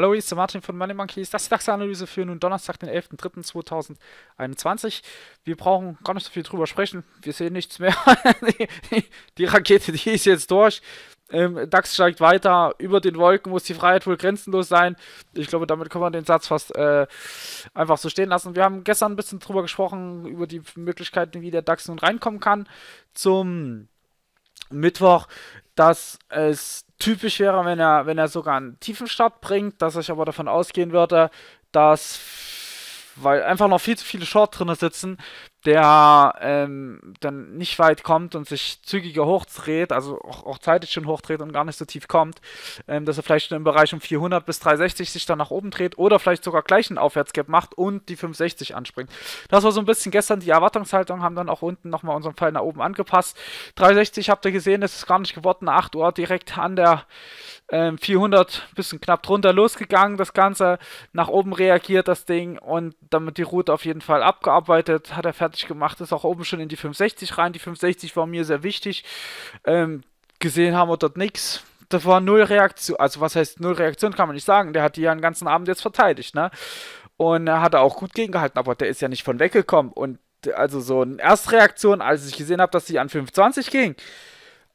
Hallo, hier ist der Martin von Money Monkeys. Das ist die DAX-Analyse für nun Donnerstag, den 11.03.2021. Wir brauchen gar nicht so viel drüber sprechen. Wir sehen nichts mehr. die Rakete, die ist jetzt durch. Ähm, DAX steigt weiter. Über den Wolken muss die Freiheit wohl grenzenlos sein. Ich glaube, damit kann man den Satz fast äh, einfach so stehen lassen. Wir haben gestern ein bisschen drüber gesprochen, über die Möglichkeiten, wie der DAX nun reinkommen kann. Zum Mittwoch dass es typisch wäre, wenn er, wenn er sogar einen tiefen Start bringt, dass ich aber davon ausgehen würde, dass weil einfach noch viel zu viele Short drin sitzen, der ähm, dann nicht weit kommt und sich zügiger hochdreht, also auch, auch zeitig schon hochdreht und gar nicht so tief kommt, ähm, dass er vielleicht im Bereich um 400 bis 360 sich dann nach oben dreht oder vielleicht sogar gleich einen Aufwärtsgap macht und die 560 anspringt. Das war so ein bisschen gestern die Erwartungshaltung, haben dann auch unten nochmal unseren Pfeil nach oben angepasst. 360 habt ihr gesehen, das ist gar nicht geworden, 8 Uhr direkt an der ähm, 400, bisschen knapp drunter losgegangen, das Ganze nach oben reagiert, das Ding und damit die Route auf jeden Fall abgearbeitet, hat er fertig fertig gemacht ist, auch oben schon in die 560 rein. Die 560 war mir sehr wichtig. Ähm, gesehen haben wir dort nichts. Da war null Reaktion. Also was heißt null Reaktion, kann man nicht sagen. Der hat die ja den ganzen Abend jetzt verteidigt, ne? Und er hat auch gut gegengehalten, aber der ist ja nicht von weggekommen. Und also so eine Erstreaktion, als ich gesehen habe, dass sie an 520 ging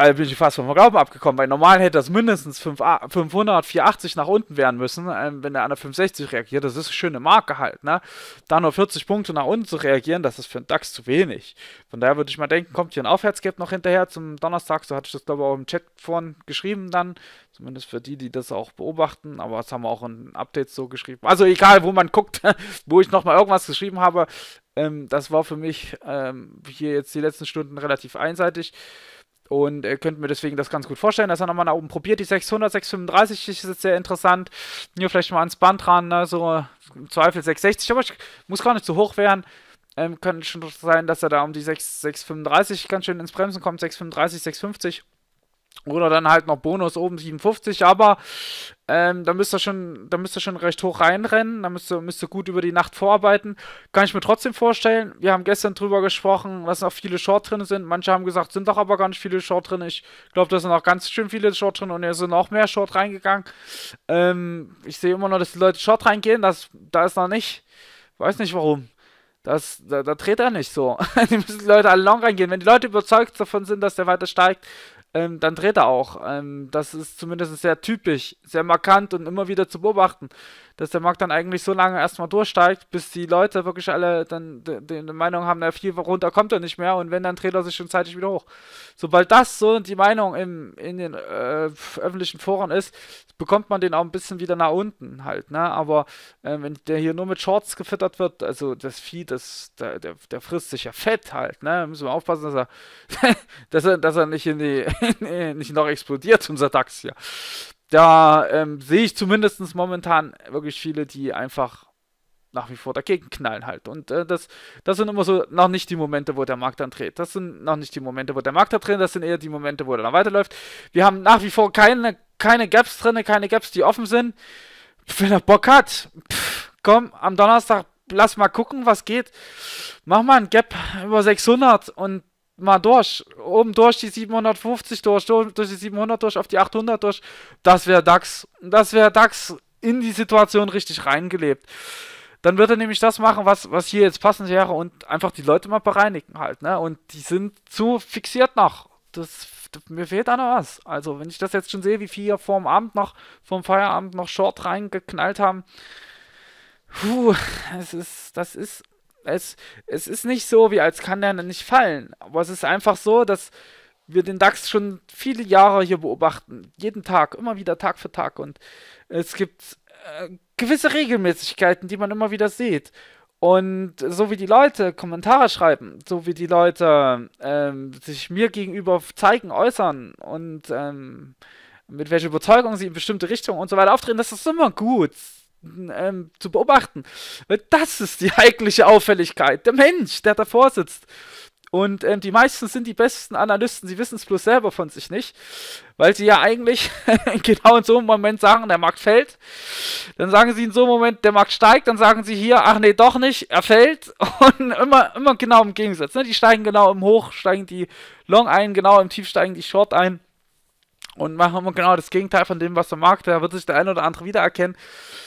also bin ich fast vom Glauben abgekommen, weil normal hätte das mindestens 5, 500, 480 nach unten werden müssen, ähm, wenn er an der 560 reagiert. Das ist eine schöne Marke halt, ne? Da nur 40 Punkte nach unten zu reagieren, das ist für einen DAX zu wenig. Von daher würde ich mal denken, kommt hier ein Aufwärtsgap noch hinterher zum Donnerstag. So hatte ich das, glaube ich, auch im Chat vorhin geschrieben dann. Zumindest für die, die das auch beobachten. Aber das haben wir auch in Updates so geschrieben. Also egal, wo man guckt, wo ich nochmal irgendwas geschrieben habe. Ähm, das war für mich ähm, hier jetzt die letzten Stunden relativ einseitig. Und äh, könnte mir deswegen das ganz gut vorstellen, dass er nochmal nach oben probiert. Die 600, 635 ist jetzt sehr interessant. Hier vielleicht mal ans Band ran, ne? so im Zweifel 660, aber ich muss gar nicht zu hoch werden. Ähm, kann schon sein, dass er da um die 6, 635 ganz schön ins Bremsen kommt. 635, 650. Oder dann halt noch Bonus oben 57, aber ähm, da müsst ihr schon, da müsst ihr schon recht hoch reinrennen, da müsst ihr, müsst ihr gut über die Nacht vorarbeiten. Kann ich mir trotzdem vorstellen, wir haben gestern drüber gesprochen, dass noch viele Short drin sind. Manche haben gesagt, sind doch aber gar nicht viele Short drin. Ich glaube, da sind auch ganz schön viele Short drin und hier sind noch mehr Short reingegangen. Ähm, ich sehe immer noch, dass die Leute Short reingehen, das, da ist noch nicht, weiß nicht warum. Das, da, da dreht er nicht so. die müssen die Leute alle long reingehen. Wenn die Leute überzeugt davon sind, dass der weiter steigt, ähm, dann dreht er auch. Ähm, das ist zumindest sehr typisch, sehr markant und immer wieder zu beobachten, dass der Markt dann eigentlich so lange erstmal durchsteigt, bis die Leute wirklich alle dann die, Meinung haben, der viel runter kommt er nicht mehr und wenn, dann dreht er sich schon zeitig wieder hoch. Sobald das so die Meinung im, in den äh, öffentlichen Foren ist, bekommt man den auch ein bisschen wieder nach unten halt, ne? Aber äh, wenn der hier nur mit Shorts gefüttert wird, also das Vieh, das, der, der, der frisst sich ja fett halt, ne? Da müssen wir aufpassen, dass er, dass er, dass er nicht in die nicht noch explodiert, unser DAX hier. Da ähm, sehe ich zumindest momentan wirklich viele, die einfach nach wie vor dagegen knallen halt. Und äh, das, das sind immer so noch nicht die Momente, wo der Markt dann dreht. Das sind noch nicht die Momente, wo der Markt dann dreht. Das sind eher die Momente, wo er dann weiterläuft. Wir haben nach wie vor keine, keine Gaps drin, keine Gaps, die offen sind. Wenn er Bock hat, pff, komm, am Donnerstag lass mal gucken, was geht. Mach mal ein Gap über 600 und mal durch, oben durch die 750 durch, durch, durch die 700 durch, auf die 800 durch, das wäre DAX, das wäre DAX in die Situation richtig reingelebt. Dann wird er nämlich das machen, was, was hier jetzt passend wäre und einfach die Leute mal bereinigen halt, ne? Und die sind zu fixiert noch. Das, das mir fehlt da noch was. Also, wenn ich das jetzt schon sehe, wie viele hier vorm Abend noch, vom Feierabend noch Short reingeknallt haben, puh, es ist, das ist es, es ist nicht so, wie als kann der nicht fallen. Aber es ist einfach so, dass wir den DAX schon viele Jahre hier beobachten. Jeden Tag, immer wieder Tag für Tag. Und es gibt äh, gewisse Regelmäßigkeiten, die man immer wieder sieht. Und so wie die Leute Kommentare schreiben, so wie die Leute ähm, sich mir gegenüber zeigen, äußern und ähm, mit welcher Überzeugung sie in bestimmte Richtungen und so weiter auftreten, das ist immer gut ähm, zu beobachten. das ist die eigentliche Auffälligkeit. Der Mensch, der davor sitzt. Und ähm, die meisten sind die besten Analysten, sie wissen es bloß selber von sich nicht, weil sie ja eigentlich genau in so einem Moment sagen, der Markt fällt. Dann sagen sie in so einem Moment, der Markt steigt, dann sagen sie hier, ach nee, doch nicht, er fällt. Und immer, immer genau im Gegensatz. Ne? Die steigen genau im Hoch, steigen die Long ein, genau im Tief steigen die Short ein und machen wir genau das Gegenteil von dem, was er mag. Da wird sich der eine oder andere wiedererkennen.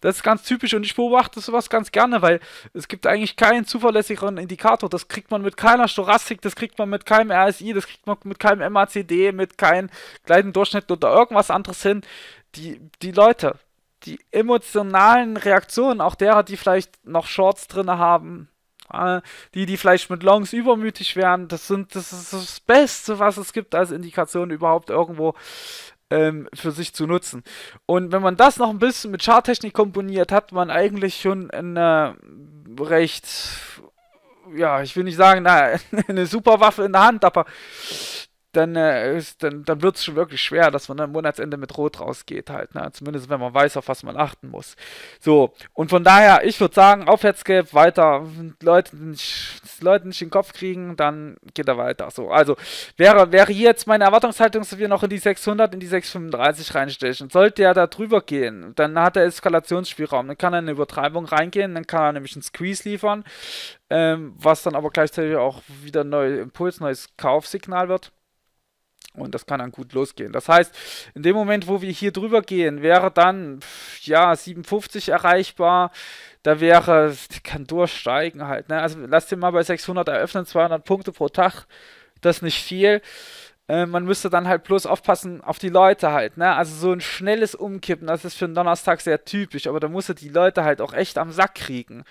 Das ist ganz typisch und ich beobachte sowas ganz gerne, weil es gibt eigentlich keinen zuverlässigeren Indikator. Das kriegt man mit keiner Storastik, das kriegt man mit keinem RSI, das kriegt man mit keinem MACD, mit keinem gleiten Durchschnitt oder irgendwas anderes hin. Die, die Leute, die emotionalen Reaktionen auch derer, die vielleicht noch Shorts drin haben, Ah, die, die vielleicht mit Longs übermütig wären, das sind, das ist das Beste, was es gibt als Indikation überhaupt irgendwo ähm, für sich zu nutzen. Und wenn man das noch ein bisschen mit Charttechnik komponiert, hat man eigentlich schon eine recht ja, ich will nicht sagen, na, eine super Waffe in der Hand, aber dann, äh, ist, dann, dann wird es schon wirklich schwer, dass man am Monatsende mit Rot rausgeht halt. Ne? Zumindest wenn man weiß, auf was man achten muss. So, und von daher, ich würde sagen, Aufwärtsgelb weiter. Leute nicht, Leute nicht in den Kopf kriegen, dann geht er weiter. So, also wäre, wäre jetzt meine Erwartungshaltung, dass wir noch in die 600, in die 635 reinstechen. Sollte er da drüber gehen, dann hat er Eskalationsspielraum. Dann kann er in eine Übertreibung reingehen, dann kann er nämlich einen Squeeze liefern, ähm, was dann aber gleichzeitig auch wieder ein neuer Impuls, neues Kaufsignal wird. Und das kann dann gut losgehen. Das heißt, in dem Moment, wo wir hier drüber gehen, wäre dann, ja, 57 erreichbar. Da wäre, kann durchsteigen halt. Ne? Also lasst den mal bei 600 eröffnen, 200 Punkte pro Tag. Das ist nicht viel. Ähm, man müsste dann halt bloß aufpassen auf die Leute halt, ne? Also so ein schnelles Umkippen, das ist für einen Donnerstag sehr typisch, aber da musst du die Leute halt auch echt am Sack kriegen.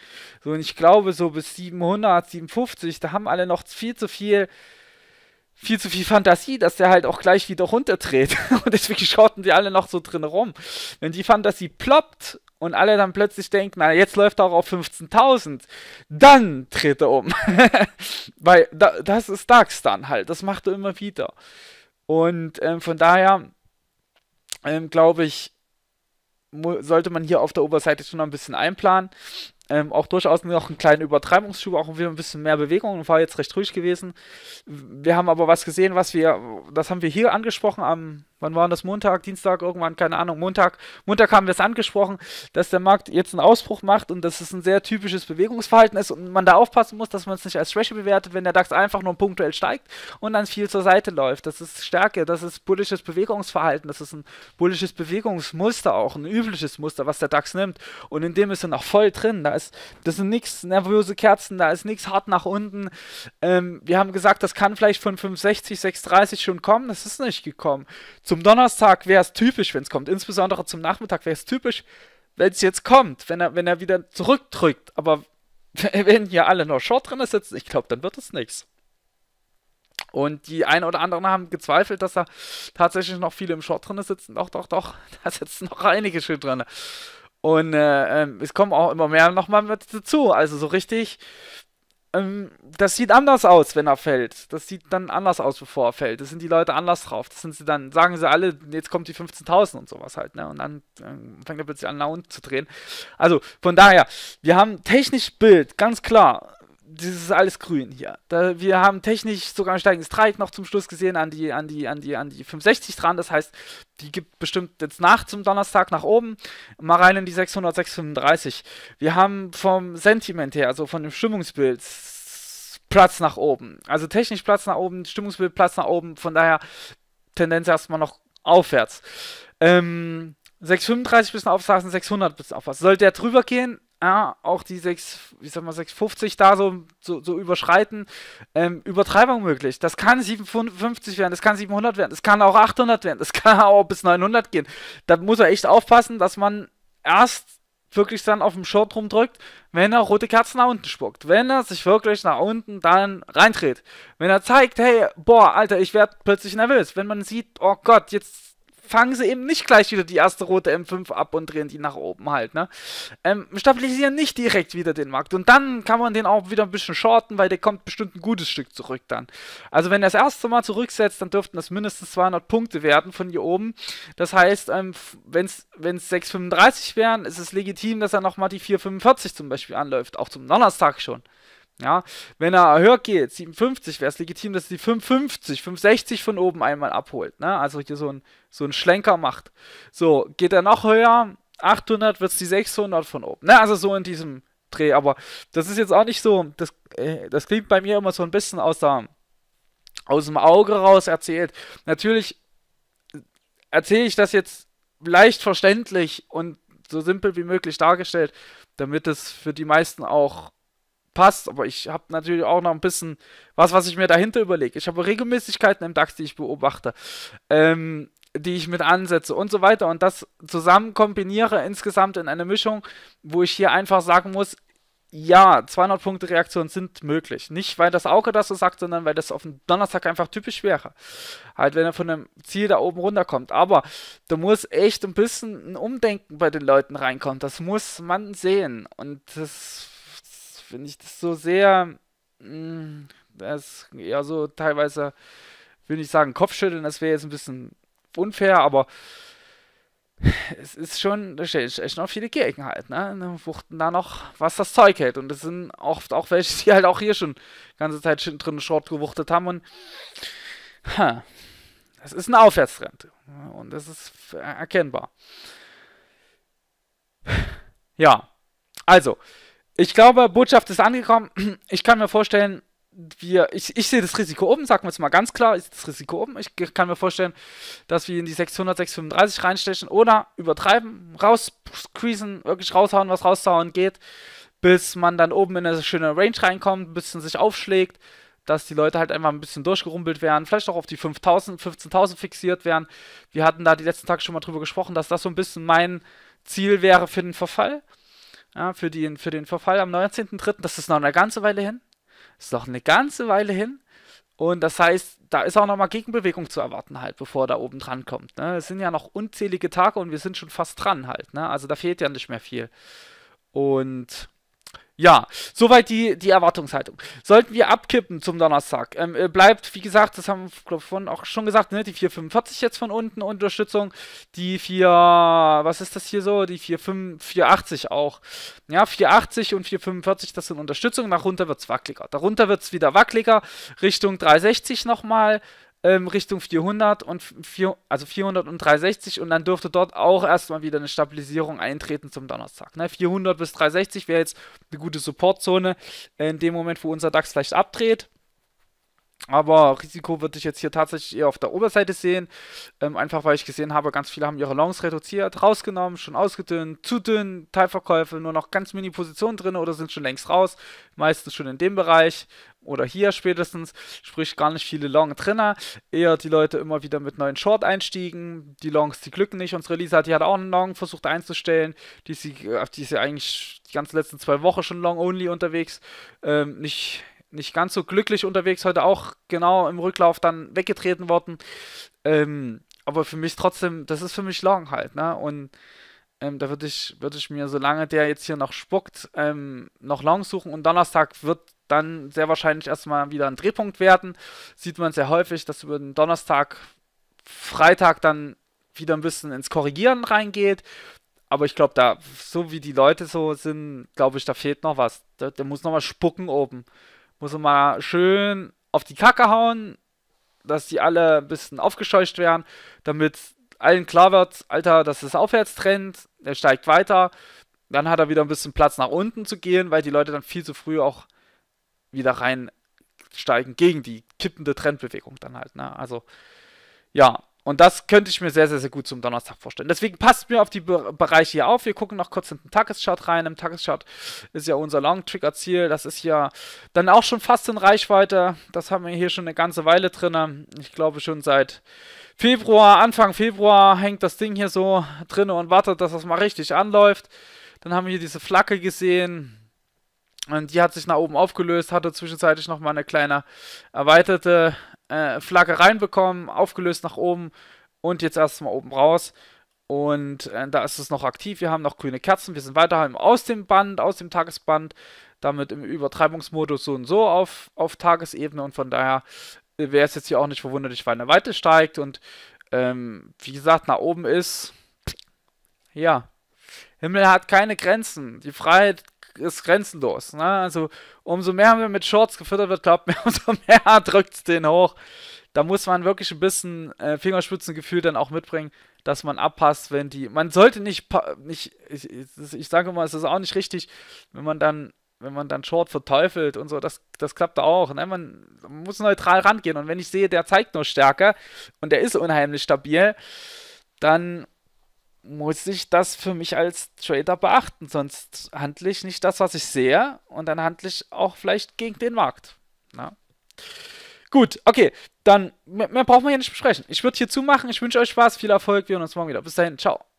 So, und ich glaube, so bis 700, 750, da haben alle noch viel zu viel viel zu viel Fantasie, dass der halt auch gleich wieder runterdreht. Und deswegen schauten die alle noch so drin rum. Wenn die Fantasie ploppt und alle dann plötzlich denken, na, jetzt läuft er auch auf 15.000, dann dreht er um. Weil da, das ist Darkstan halt, das macht er immer wieder. Und ähm, von daher ähm, glaube ich, sollte man hier auf der Oberseite schon noch ein bisschen einplanen. Ähm, auch durchaus noch einen kleinen Übertreibungsschub, auch wieder ein bisschen mehr Bewegung, und war jetzt recht ruhig gewesen. Wir haben aber was gesehen, was wir, das haben wir hier angesprochen am wann war das Montag, Dienstag, irgendwann, keine Ahnung, Montag, Montag haben wir es angesprochen, dass der Markt jetzt einen Ausbruch macht und dass es ein sehr typisches Bewegungsverhalten ist und man da aufpassen muss, dass man es nicht als Schwäche bewertet, wenn der DAX einfach nur punktuell steigt und dann viel zur Seite läuft. Das ist Stärke, das ist bullisches Bewegungsverhalten, das ist ein bullisches Bewegungsmuster auch, ein übliches Muster, was der DAX nimmt und in dem ist er noch voll drin. Da ist, das sind nichts nervöse Kerzen, da ist nichts hart nach unten. Ähm, wir haben gesagt, das kann vielleicht von 560, 630 schon kommen, das ist nicht gekommen. Zum Donnerstag wäre es typisch, wenn es kommt. Insbesondere zum Nachmittag wäre es typisch, wenn es jetzt kommt, wenn er, wenn er wieder zurückdrückt. Aber wenn hier alle noch Short drin sitzen, ich glaube, dann wird es nichts. Und die einen oder anderen haben gezweifelt, dass da tatsächlich noch viele im Short drin sitzen. Doch, doch, doch, da sitzen noch einige schön drin. Und äh, ähm, es kommen auch immer mehr nochmal mit dazu. Also so richtig ähm, das sieht anders aus, wenn er fällt. Das sieht dann anders aus, bevor er fällt. Das sind die Leute anders drauf. Das sind sie dann, sagen sie alle, jetzt kommt die 15.000 und sowas halt, ne? Und dann äh, fängt er plötzlich an, nach unten zu drehen. Also, von daher, wir haben technisch Bild, ganz klar das ist alles grün hier. Da, wir haben technisch sogar ein steigendes Dreieck noch zum Schluss gesehen an die, an die, an die, an die 65 dran. Das heißt, die gibt bestimmt jetzt nach zum Donnerstag nach oben mal rein in die 600, 635. Wir haben vom Sentiment her, also von dem Stimmungsbild, Platz nach oben. Also technisch Platz nach oben, Stimmungsbild Platz nach oben. Von daher Tendenz erstmal noch aufwärts. Ähm, 635 bisschen aufsaßen, 600 bisschen aufwärts. Sollte er drüber gehen, ja, auch die 6, ich sag mal 650 da so, so, so überschreiten, ähm, Übertreibung möglich. Das kann 750 werden, das kann 700 werden, das kann auch 800 werden, das kann auch bis 900 gehen. Da muss er echt aufpassen, dass man erst wirklich dann auf dem Short rumdrückt, wenn er rote Kerzen nach unten spuckt. Wenn er sich wirklich nach unten dann reintritt. Wenn er zeigt, hey, boah, Alter, ich werde plötzlich nervös. Wenn man sieht, oh Gott, jetzt fangen sie eben nicht gleich wieder die erste rote M5 ab und drehen die nach oben halt, ne? Ähm, stabilisieren nicht direkt wieder den Markt. Und dann kann man den auch wieder ein bisschen shorten, weil der kommt bestimmt ein gutes Stück zurück dann. Also wenn er das erste Mal zurücksetzt, dann dürften das mindestens 200 Punkte werden von hier oben. Das heißt, ähm, wenn es 6,35 wären, ist es legitim, dass er nochmal die 4,45 zum Beispiel anläuft. Auch zum Donnerstag schon. Ja, wenn er höher geht, 57, wäre es legitim, dass er die 550, 560 von oben einmal abholt. Ne? Also hier so ein, so ein Schlenker macht. So, geht er noch höher, 800 wird es die 600 von oben. Ne? Also so in diesem Dreh. Aber das ist jetzt auch nicht so, das, äh, das klingt bei mir immer so ein bisschen aus, der, aus dem Auge raus erzählt. Natürlich erzähle ich das jetzt leicht verständlich und so simpel wie möglich dargestellt, damit es für die meisten auch passt, aber ich habe natürlich auch noch ein bisschen was, was ich mir dahinter überlege. Ich habe Regelmäßigkeiten im DAX, die ich beobachte, ähm, die ich mit ansetze und so weiter und das zusammen kombiniere insgesamt in eine Mischung, wo ich hier einfach sagen muss, ja, 200 Punkte Reaktion sind möglich. Nicht, weil das Auge das so sagt, sondern weil das auf dem Donnerstag einfach typisch wäre. Halt, wenn er von einem Ziel da oben runterkommt. Aber da muss echt ein bisschen ein Umdenken bei den Leuten reinkommen. Das muss man sehen. Und das finde ich das so sehr, das mm, ja so teilweise, will ich sagen Kopfschütteln, das wäre jetzt ein bisschen unfair, aber es ist schon, da stehen echt noch viele Gegner halt, ne? Da wuchten da noch, was das Zeug hält. Und das sind oft auch welche, die halt auch hier schon die ganze Zeit drin Short gewuchtet haben. Und ha, das ist ein Aufwärtstrend. Und das ist erkennbar. Ja, also, ich glaube, Botschaft ist angekommen. Ich kann mir vorstellen, wir, ich, ich sehe das Risiko oben, sagen wir es mal ganz klar, ist das Risiko oben. Ich kann mir vorstellen, dass wir in die 600, 635 reinstechen oder übertreiben, raus squeezen, wirklich raushauen, was raushauen geht, bis man dann oben in eine schöne Range reinkommt, ein bisschen sich aufschlägt, dass die Leute halt einfach ein bisschen durchgerumpelt werden, vielleicht auch auf die 5000, 15.000 fixiert werden. Wir hatten da die letzten Tage schon mal drüber gesprochen, dass das so ein bisschen mein Ziel wäre für den Verfall ja, für, den, für den Verfall am 19.03. Das ist noch eine ganze Weile hin. Das ist noch eine ganze Weile hin. Und das heißt, da ist auch nochmal Gegenbewegung zu erwarten, halt, bevor da oben dran kommt. Ne? Es sind ja noch unzählige Tage und wir sind schon fast dran halt. Ne? Also da fehlt ja nicht mehr viel. Und ja, soweit die, die Erwartungshaltung. Sollten wir abkippen zum Donnerstag, ähm, äh, bleibt, wie gesagt, das haben wir vorhin auch schon gesagt, ne, die 445 jetzt von unten Unterstützung, die 4, was ist das hier so, die 480 auch. Ja, 480 und 445, das sind Unterstützung, nach runter wird es wackeliger. Darunter wird es wieder wackeliger, Richtung 360 nochmal, ähm, Richtung 400 und 4, also 400 und 360 und dann dürfte dort auch erstmal wieder eine Stabilisierung eintreten zum Donnerstag. Ne? 400 bis 360 wäre jetzt eine gute Supportzone in dem Moment, wo unser DAX vielleicht abdreht. Aber Risiko würde ich jetzt hier tatsächlich eher auf der Oberseite sehen. Ähm, einfach weil ich gesehen habe, ganz viele haben ihre Longs reduziert, rausgenommen, schon ausgedünnt, zu dünn, Teilverkäufe, nur noch ganz mini Positionen drin oder sind schon längst raus. Meistens schon in dem Bereich oder hier spätestens, sprich gar nicht viele Long drinner. Eher die Leute immer wieder mit neuen Short einstiegen. Die Longs, die glücken nicht. Unsere Lisa, die hat auch einen Long versucht einzustellen. Die ist, die ist ja eigentlich die ganzen letzten zwei Wochen schon Long-Only unterwegs. Ähm, nicht nicht ganz so glücklich unterwegs, heute auch genau im Rücklauf dann weggetreten worden. Ähm, aber für mich trotzdem, das ist für mich Long halt, ne? Und ähm, da würde ich, würd ich mir, solange der jetzt hier noch spuckt, ähm, noch Long suchen und Donnerstag wird dann sehr wahrscheinlich erstmal wieder ein Drehpunkt werden. Sieht man sehr häufig, dass über den Donnerstag, Freitag dann wieder ein bisschen ins Korrigieren reingeht. Aber ich glaube, da, so wie die Leute so sind, glaube ich, da fehlt noch was. Der, der muss noch mal spucken oben muss man mal schön auf die Kacke hauen, dass die alle ein bisschen aufgescheucht werden, damit allen klar wird, Alter, das ist Aufwärtstrend, er steigt weiter, dann hat er wieder ein bisschen Platz nach unten zu gehen, weil die Leute dann viel zu früh auch wieder reinsteigen gegen die kippende Trendbewegung dann halt. Ne? Also ja, und das könnte ich mir sehr, sehr, sehr gut zum Donnerstag vorstellen. Deswegen passt mir auf die Be Bereiche hier auf. Wir gucken noch kurz in den Tageschart rein. Im Tageschart ist ja unser Long-Trigger-Ziel. Das ist ja dann auch schon fast in Reichweite. Das haben wir hier schon eine ganze Weile drin. Ich glaube schon seit Februar, Anfang Februar hängt das Ding hier so drin und wartet, dass das mal richtig anläuft. Dann haben wir hier diese Flagge gesehen. Und die hat sich nach oben aufgelöst, hatte zwischenzeitlich nochmal eine kleine erweiterte äh, Flagge reinbekommen, aufgelöst nach oben und jetzt erstmal oben raus. Und äh, da ist es noch aktiv. Wir haben noch grüne Kerzen. Wir sind weiterhin aus dem Band, aus dem Tagesband, damit im Übertreibungsmodus so und so auf, auf Tagesebene. Und von daher äh, wäre es jetzt hier auch nicht verwunderlich, weil eine Weite steigt und ähm, wie gesagt, nach oben ist. Ja. Himmel hat keine Grenzen. Die Freiheit ist grenzenlos. Ne? Also umso mehr wir mit Shorts gefüttert wird, glaubt mir, umso mehr drückt es den hoch. Da muss man wirklich ein bisschen äh, Fingerspitzengefühl dann auch mitbringen, dass man abpasst, wenn die. Man sollte nicht, nicht ich, ich, sage immer, es ist auch nicht richtig, wenn man dann wenn man dann Short verteufelt und so, das, das klappt auch. Ne? Man muss neutral rangehen. Und wenn ich sehe, der zeigt nur Stärke und der ist unheimlich stabil, dann muss ich das für mich als Trader beachten, sonst handle ich nicht das, was ich sehe und dann handle ich auch vielleicht gegen den Markt. Na? Gut, okay, dann mehr, brauchen wir hier nicht besprechen. Ich würde hier zumachen, ich wünsche euch Spaß, viel Erfolg, wir sehen uns morgen wieder. Bis dahin, ciao.